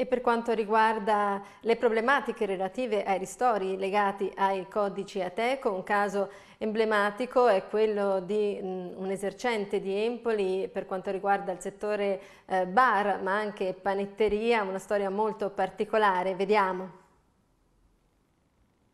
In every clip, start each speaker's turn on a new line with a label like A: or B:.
A: E per quanto riguarda le problematiche relative ai ristori legati ai codici Ateco, un caso emblematico è quello di mm, un esercente di Empoli per quanto riguarda il settore eh, bar, ma anche panetteria, una storia molto particolare. Vediamo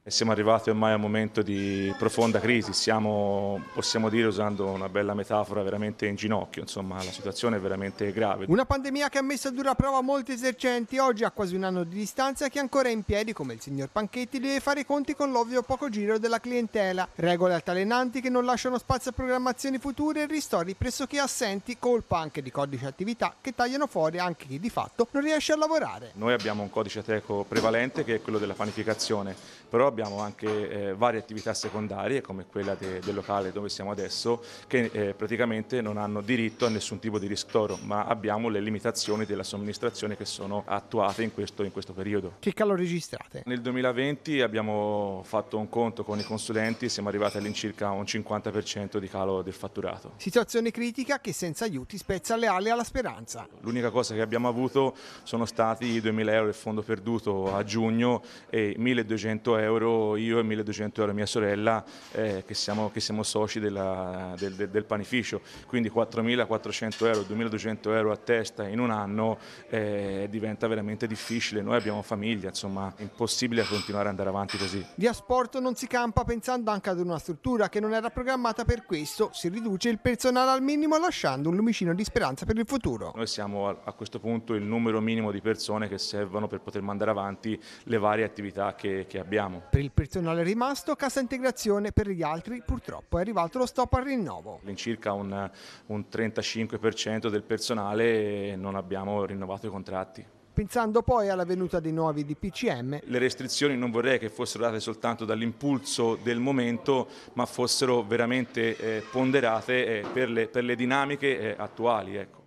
B: e siamo arrivati ormai a un momento di profonda crisi, siamo, possiamo dire usando una bella metafora, veramente in ginocchio, insomma la situazione è veramente grave. Una
C: pandemia che ha messo a dura prova molti esercenti oggi a quasi un anno di distanza che ancora è in piedi come il signor Panchetti deve fare i conti con l'ovvio poco giro della clientela, regole altalenanti che non lasciano spazio a programmazioni future e ristori pressoché assenti, colpa anche di codici attività che tagliano fuori anche chi di fatto non riesce a lavorare.
B: Noi abbiamo un codice ateco prevalente che è quello della panificazione, però abbiamo anche eh, varie attività secondarie come quella de, del locale dove siamo adesso che eh, praticamente non hanno diritto a nessun tipo di ristoro ma abbiamo le limitazioni della somministrazione che sono attuate in questo, in questo periodo. Che calore registrate? Nel 2020 abbiamo fatto un conto con i consulenti siamo arrivati all'incirca un 50% di calo del fatturato.
C: Situazione critica che senza aiuti spezza le ali alla speranza.
B: L'unica cosa che abbiamo avuto sono stati i 2.000 euro del fondo perduto a giugno e 1.200 euro euro io e 1200 euro mia sorella eh, che, siamo, che, siamo, soci della, del, del, del, panificio, quindi 4.400 euro, 2.200 euro a testa in un anno eh, diventa veramente difficile, noi abbiamo famiglia, insomma è impossibile continuare ad andare avanti così.
C: Di asporto non si campa pensando anche ad una struttura che non era programmata per questo, si riduce il personale al minimo lasciando un lumicino di speranza per il futuro.
B: Noi siamo a, a questo punto il numero minimo di persone che servono per poter mandare avanti le varie attività che, che abbiamo.
C: Per il personale rimasto, cassa integrazione, per gli altri purtroppo è arrivato lo stop al rinnovo.
B: All'incirca un, un 35% del personale non abbiamo rinnovato i contratti
C: pensando poi alla venuta dei nuovi DPCM.
B: Le restrizioni non vorrei che fossero date soltanto dall'impulso del momento, ma fossero veramente eh, ponderate eh, per, le, per, le, dinamiche eh, attuali. Ecco.